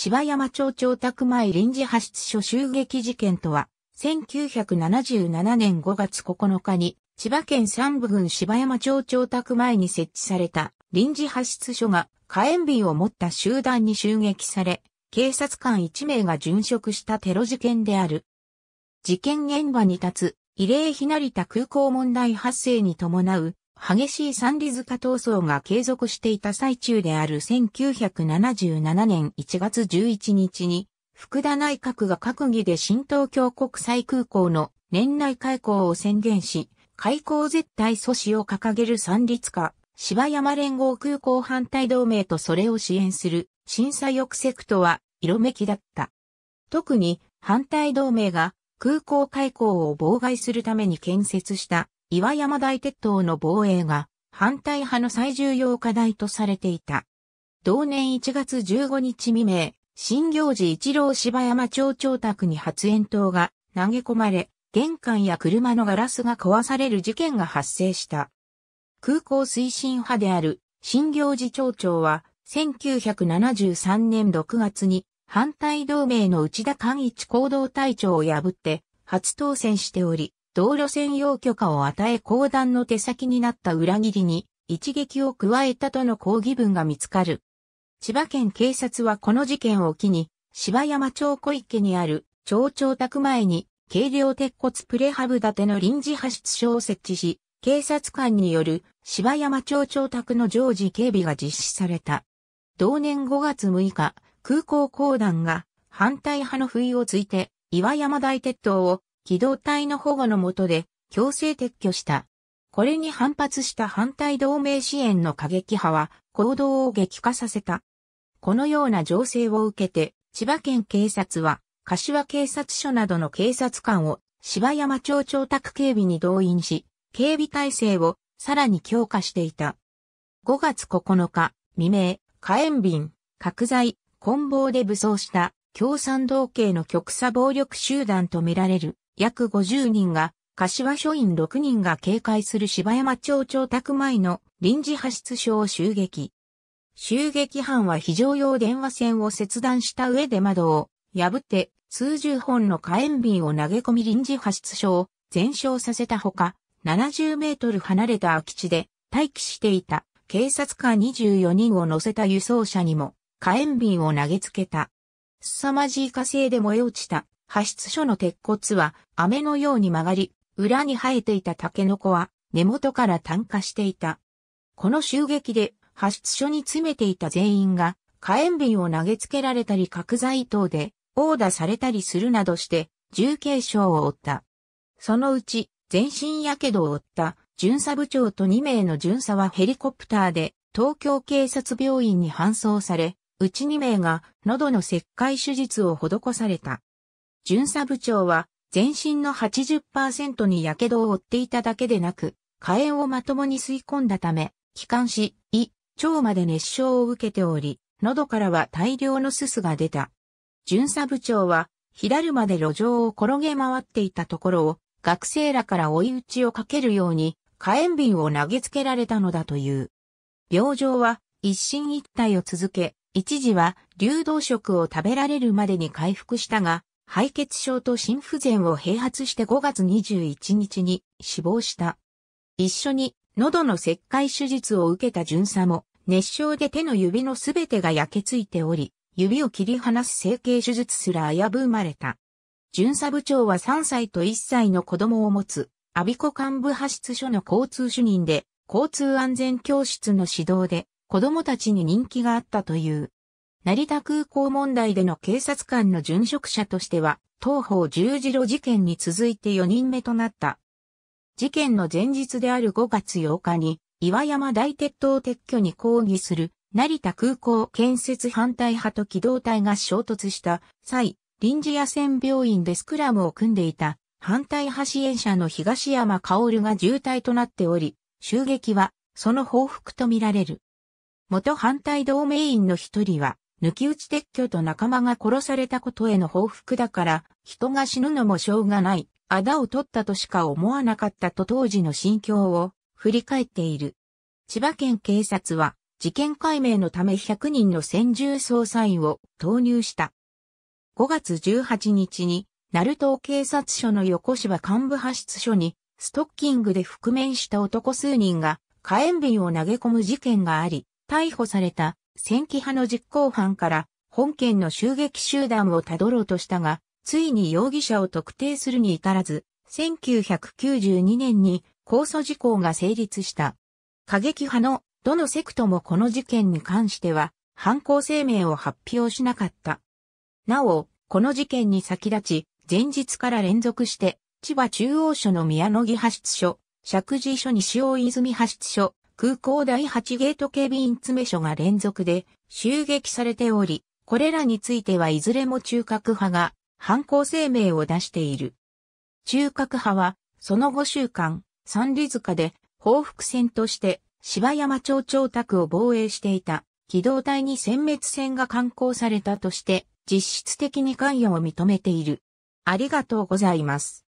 芝山町長宅前臨時派出所襲撃事件とは、1977年5月9日に、千葉県三部郡芝山町長宅前に設置された臨時派出所が火炎瓶を持った集団に襲撃され、警察官1名が殉職したテロ事件である。事件現場に立つ、例ひな成田空港問題発生に伴う激しい三里塚闘争が継続していた最中である1977年1月11日に、福田内閣が閣議で新東京国際空港の年内開港を宣言し、開港絶対阻止を掲げる三立化、芝山連合空港反対同盟とそれを支援する審査抑セクトは色めきだった。特に反対同盟が空港開港を妨害するために建設した岩山大鉄塔の防衛が反対派の最重要課題とされていた。同年1月15日未明、新行寺一郎芝山町長宅に発煙筒が投げ込まれ、玄関や車のガラスが壊される事件が発生した。空港推進派である新行寺町長は1973年6月に反対同盟の内田寛一行動隊長を破って初当選しており、道路専用許可を与え公団の手先になった裏切りに一撃を加えたとの抗議文が見つかる。千葉県警察はこの事件を機に、芝山町小池にある町長宅前に軽量鉄骨プレハブ建ての臨時派出所を設置し、警察官による芝山町長宅の常時警備が実施された。同年5月6日、空港公団が反対派の不意をついて岩山大鉄塔を機動隊の保護の下で強制撤去した。これに反発した反対同盟支援の過激派は行動を激化させた。このような情勢を受けて、千葉県警察は、柏警察署などの警察官を芝山町長宅警備に動員し、警備体制をさらに強化していた。5月9日、未明、火炎瓶、角材、棍棒で武装した共産同系の極左暴力集団とみられる約50人が、柏署員6人が警戒する芝山町長宅前の臨時派出所を襲撃。襲撃班は非常用電話線を切断した上で窓を破って数十本の火炎瓶を投げ込み臨時派出所を全焼させたほか、70メートル離れた空き地で待機していた警察官24人を乗せた輸送車にも火炎瓶を投げつけた。凄まじい火星で燃え落ちた派出所の鉄骨は飴のように曲がり、裏に生えていたタケノコは根元から炭化していた。この襲撃で派出所に詰めていた全員が火炎瓶を投げつけられたり角材等で殴打されたりするなどして重軽傷を負った。そのうち全身火傷を負った巡査部長と2名の巡査はヘリコプターで東京警察病院に搬送され、うち2名が喉の切開手術を施された。巡査部長は、全身の80%に火傷を負っていただけでなく、火炎をまともに吸い込んだため、気管し、胃、腸まで熱傷を受けており、喉からは大量のすすが出た。巡査部長は、左まで路上を転げ回っていたところを、学生らから追い打ちをかけるように、火炎瓶を投げつけられたのだという。病状は、一進一退を続け、一時は流動食を食べられるまでに回復したが、敗血症と心不全を併発して5月21日に死亡した。一緒に喉の切開手術を受けた巡査も、熱傷で手の指のすべてが焼けついており、指を切り離す整形手術すら危ぶまれた。巡査部長は3歳と1歳の子供を持つ、阿鼻子幹部派出所の交通主任で、交通安全教室の指導で、子供たちに人気があったという。成田空港問題での警察官の殉職者としては、東方十字路事件に続いて4人目となった。事件の前日である5月8日に、岩山大鉄塔撤去に抗議する、成田空港建設反対派と機動隊が衝突した際、臨時野戦病院でスクラムを組んでいた反対派支援者の東山薫が重体となっており、襲撃はその報復とみられる。元反対同盟員の一人は抜き打ち撤去と仲間が殺されたことへの報復だから、人が死ぬのもしょうがない、あだを取ったとしか思わなかったと当時の心境を振り返っている。千葉県警察は、事件解明のため100人の専従捜査員を投入した。5月18日に、鳴門警察署の横芝幹部派出所に、ストッキングで覆面した男数人が火炎瓶を投げ込む事件があり、逮捕された戦記派の実行犯から本件の襲撃集団をたどろうとしたが、ついに容疑者を特定するに至らず、1992年に控訴事項が成立した。過激派のどのセクトもこの事件に関しては犯行声明を発表しなかった。なお、この事件に先立ち、前日から連続して、千葉中央署の宮野木派出所、石神井署西大泉派出所、空港第8ゲート警備員詰め所が連続で襲撃されており、これらについてはいずれも中核派が犯行声明を出している。中核派は、その5週間、三里塚で報復戦として芝山町長宅を防衛していた機動隊に殲滅戦が刊行されたとして実質的に関与を認めている。ありがとうございます。